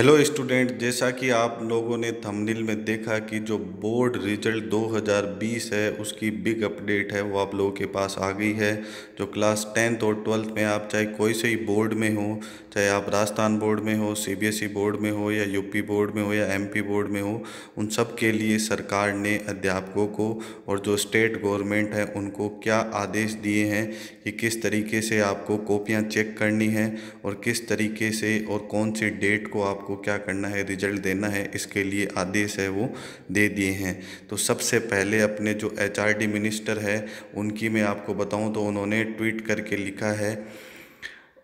hello student जैसा कि आप लोगों ने थंबनेल में देखा कि जो बोर्ड रिजल्ट 2020 है उसकी बिग अपडेट है वो आप लोगों के पास आ गई है जो क्लास टेंथ और ट्वेल्थ में आप चाहे कोई से ही बोर्ड में हो चाहे आप राजस्थान बोर्ड में हो सीबीएसई बोर्ड e में हो या यूपी बोर्ड में हो या एमपी बोर्ड में हो उन सब के लिए सरकार ने अध्यापकों को और जो स्टेट गवर्नमेंट है उनको क्या आदेश दिए हैं कि किस तरीके से आपको कॉपियाँ चेक करनी है और किस तरीके से और कौन सी डेट को आपको आपको क्या करना है रिजल्ट देना है इसके लिए आदेश है वो दे दिए हैं तो सबसे पहले अपने जो एच मिनिस्टर है उनकी मैं आपको बताऊँ तो उन्होंने ट्वीट करके लिखा है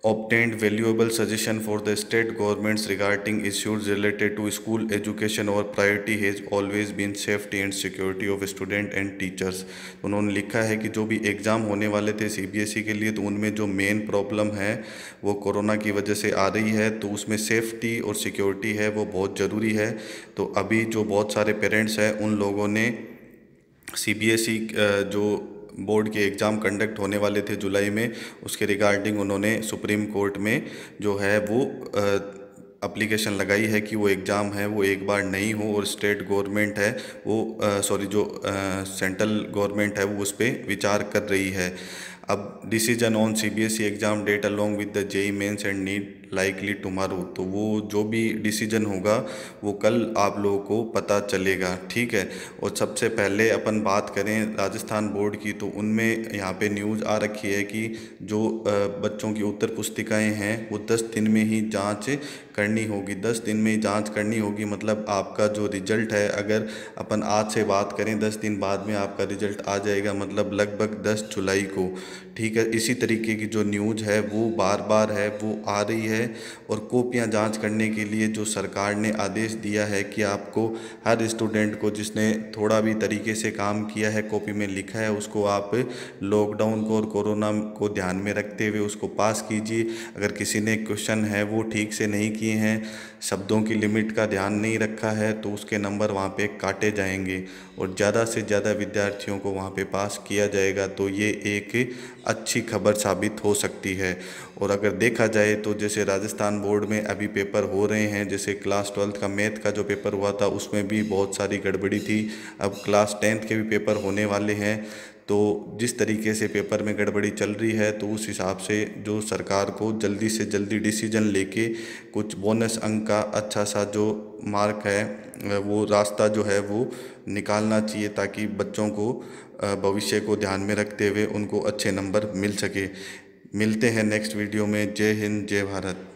obtained valuable suggestion for the state governments regarding issues related to school education और priority has always been safety and security of student and teachers उन्होंने लिखा है कि जो भी एग्ज़ाम होने वाले थे सीबीएसई के लिए तो उनमें जो मेन प्रॉब्लम है वो कोरोना की वजह से आ रही है तो उसमें सेफ्टी और सिक्योरिटी है वो बहुत ज़रूरी है तो अभी जो बहुत सारे पेरेंट्स हैं उन लोगों ने सी बी एस ई जो बोर्ड के एग्ज़ाम कंडक्ट होने वाले थे जुलाई में उसके रिगार्डिंग उन्होंने सुप्रीम कोर्ट में जो है वो अप्लीकेशन लगाई है कि वो एग्ज़ाम है वो एक बार नहीं हो और स्टेट गवर्नमेंट है वो सॉरी जो सेंट्रल गवर्नमेंट है वो उस पर विचार कर रही है अब decision on C B S E exam date along with the JEE mains and NEET likely tomorrow तो वो जो भी डिसीजन होगा वो कल आप लोगों को पता चलेगा ठीक है और सबसे पहले अपन बात करें राजस्थान बोर्ड की तो उनमें यहाँ पे न्यूज़ आ रखी है कि जो बच्चों की उत्तर पुस्तिकाएँ हैं वो दस दिन में ही जाँच करनी होगी दस दिन में ही जाँच करनी होगी मतलब आपका जो रिज़ल्ट है अगर अपन आज से बात करें दस दिन बाद में आपका रिज़ल्ट आ जाएगा मतलब लगभग दस जुलाई को ठीक है इसी तरीके की जो न्यूज़ है वो बार बार है वो आ रही है है और कॉपियाँ जांच करने के लिए जो सरकार ने आदेश दिया है कि आपको हर स्टूडेंट को जिसने थोड़ा भी तरीके से काम किया है कॉपी में लिखा है उसको आप लॉकडाउन को और कोरोना को ध्यान में रखते हुए उसको पास कीजिए अगर किसी ने क्वेश्चन है वो ठीक से नहीं किए हैं शब्दों की लिमिट का ध्यान नहीं रखा है तो उसके नंबर वहाँ पर काटे जाएंगे और ज़्यादा से ज़्यादा विद्यार्थियों को वहाँ पर पास किया जाएगा तो ये एक अच्छी खबर साबित हो सकती है और अगर देखा जाए तो जैसे राजस्थान बोर्ड में अभी पेपर हो रहे हैं जैसे क्लास ट्वेल्थ का मैथ का जो पेपर हुआ था उसमें भी बहुत सारी गड़बड़ी थी अब क्लास टेंथ के भी पेपर होने वाले हैं तो जिस तरीके से पेपर में गड़बड़ी चल रही है तो उस हिसाब से जो सरकार को जल्दी से जल्दी डिसीजन लेके कुछ बोनस अंक का अच्छा सा जो मार्क है वो रास्ता जो है वो निकालना चाहिए ताकि बच्चों को भविष्य को ध्यान में रखते हुए उनको अच्छे नंबर मिल सके मिलते हैं नेक्स्ट वीडियो में जय हिंद जय भारत